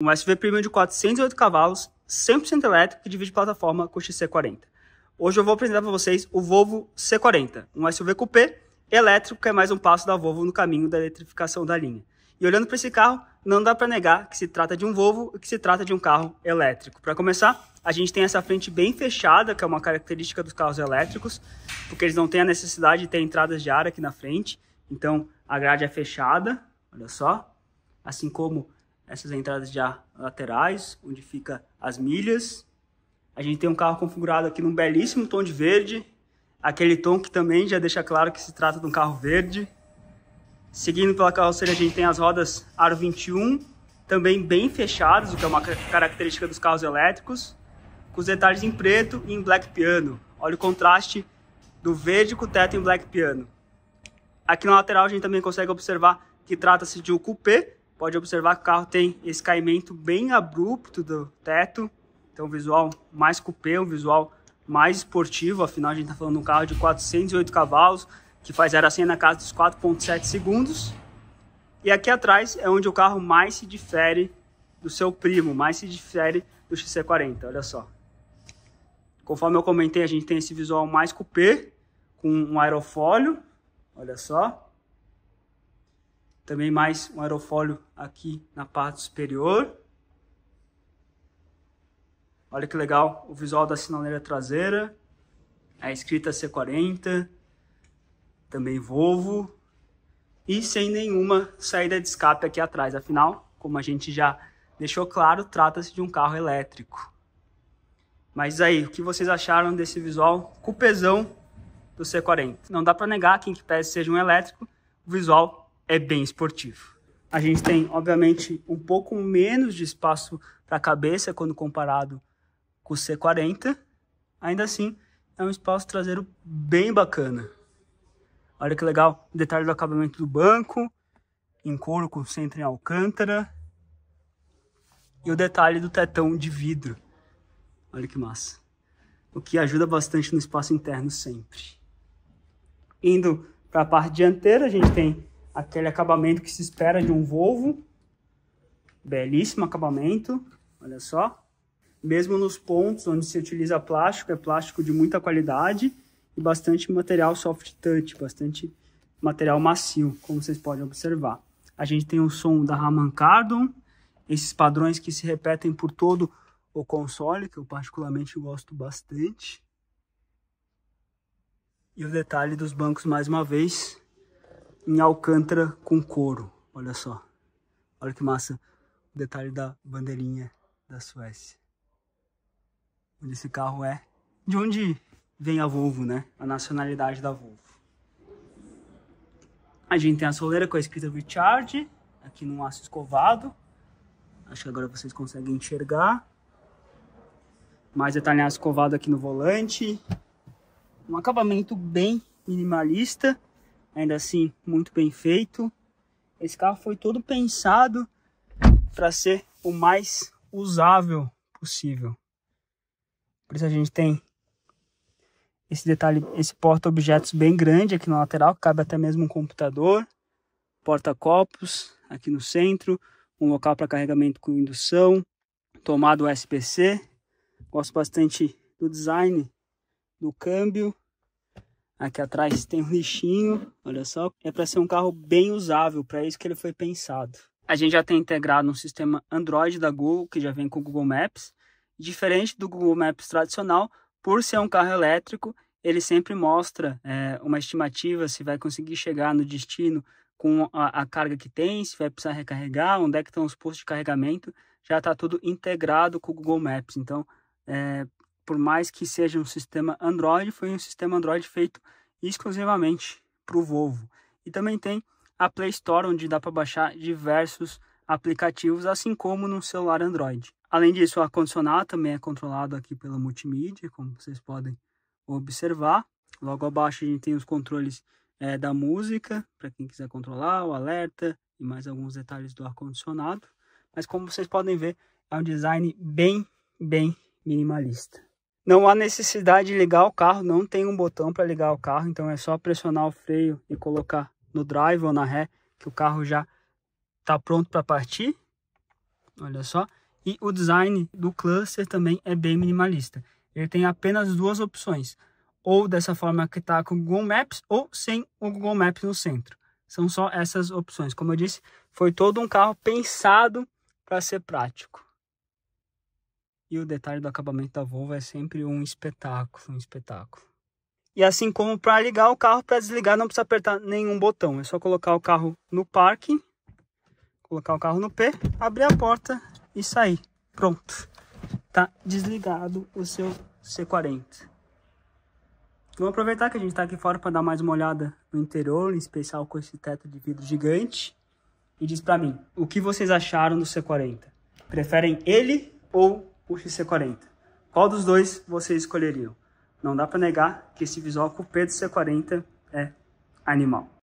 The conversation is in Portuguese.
Um SUV premium de 408 cavalos, 100% elétrico que divide plataforma com o XC40. Hoje eu vou apresentar para vocês o Volvo C40, um SUV coupé elétrico que é mais um passo da Volvo no caminho da eletrificação da linha. E olhando para esse carro, não dá para negar que se trata de um Volvo e que se trata de um carro elétrico. Para começar, a gente tem essa frente bem fechada, que é uma característica dos carros elétricos, porque eles não têm a necessidade de ter entradas de ar aqui na frente. Então, a grade é fechada, olha só. Assim como essas entradas de ar laterais, onde fica as milhas. A gente tem um carro configurado aqui num belíssimo tom de verde, aquele tom que também já deixa claro que se trata de um carro verde. Seguindo pela carroceria, a gente tem as rodas Aro 21, também bem fechadas, o que é uma característica dos carros elétricos, com os detalhes em preto e em black piano. Olha o contraste do verde com o teto em black piano. Aqui na lateral a gente também consegue observar que trata-se de um coupé, Pode observar que o carro tem esse caimento bem abrupto do teto, então um visual mais cupê, um visual mais esportivo, afinal a gente está falando de um carro de 408 cavalos, que faz 0 a 100 na casa dos 4.7 segundos. E aqui atrás é onde o carro mais se difere do seu primo, mais se difere do XC40, olha só. Conforme eu comentei, a gente tem esse visual mais cupê com um aerofólio, olha só. Também mais um aerofólio aqui na parte superior. Olha que legal o visual da sinaleira traseira. A escrita C40. Também Volvo. E sem nenhuma saída de escape aqui atrás. Afinal, como a gente já deixou claro, trata-se de um carro elétrico. Mas aí, o que vocês acharam desse visual cupezão do C40? Não dá para negar que, que pese seja um elétrico, o visual é bem esportivo. A gente tem, obviamente, um pouco menos de espaço para a cabeça quando comparado com o C40. Ainda assim, é um espaço traseiro bem bacana. Olha que legal, o detalhe do acabamento do banco, em couro com centro em alcântara. E o detalhe do tetão de vidro. Olha que massa. O que ajuda bastante no espaço interno sempre. Indo para a parte dianteira, a gente tem aquele acabamento que se espera de um Volvo. Belíssimo acabamento, olha só. Mesmo nos pontos onde se utiliza plástico, é plástico de muita qualidade e bastante material soft touch, bastante material macio, como vocês podem observar. A gente tem o som da Raman Cardon, esses padrões que se repetem por todo o console, que eu particularmente gosto bastante. E o detalhe dos bancos mais uma vez, em alcântara com couro. Olha só. Olha que massa o detalhe da bandeirinha da Suécia. Onde esse carro é. De onde vem a Volvo, né? A nacionalidade da Volvo. A gente tem a soleira com a escrita Richard, aqui num aço escovado. Acho que agora vocês conseguem enxergar. Mais detalhe aço escovado aqui no volante. Um acabamento bem minimalista ainda assim muito bem feito. Esse carro foi todo pensado para ser o mais usável possível. Por isso a gente tem esse detalhe, esse porta-objetos bem grande aqui na lateral, cabe até mesmo um computador, porta-copos aqui no centro, um local para carregamento com indução, tomada USB-C. Gosto bastante do design do câmbio, Aqui atrás tem um lixinho, olha só. É para ser um carro bem usável, para isso que ele foi pensado. A gente já tem integrado um sistema Android da Google, que já vem com o Google Maps. Diferente do Google Maps tradicional, por ser um carro elétrico, ele sempre mostra é, uma estimativa se vai conseguir chegar no destino com a, a, carga que tem, se vai precisar recarregar, onde é que estão os postos de carregamento, já está tudo integrado com o Google Maps. Então, é, por mais que seja um sistema Android, foi um sistema Android feito exclusivamente para o Volvo. E também tem a Play Store, onde dá para baixar diversos aplicativos, assim como no celular Android. Além disso, o ar-condicionado também é controlado aqui pela multimídia, como vocês podem observar. Logo abaixo a gente tem os controles é, da música, para quem quiser controlar, o alerta e mais alguns detalhes do ar-condicionado. Mas como vocês podem ver, é um design bem, bem minimalista. Não há necessidade de ligar o carro, não tem um botão para ligar o carro, então é só pressionar o freio e colocar no drive ou na ré que o carro já está pronto para partir. Olha só. E o design do cluster também é bem minimalista. Ele tem apenas duas opções, ou dessa forma que está com o Google Maps ou sem o Google Maps no centro. São só essas opções. Como eu disse, foi todo um carro pensado para ser prático. E o detalhe do acabamento da Volvo é sempre um espetáculo, um espetáculo. E assim como para ligar o carro, para desligar não precisa apertar nenhum botão. É só colocar o carro no parque, colocar o carro no pé, abrir a porta e sair. Pronto. Tá desligado o seu C40. Vamos aproveitar que a gente está aqui fora para dar mais uma olhada no interior, em especial com esse teto de vidro gigante. E diz para mim, o que vocês acharam do C40? Preferem ele ou o XC40. Qual dos dois vocês escolheriam? Não dá para negar que esse visual cupê do C40 é animal.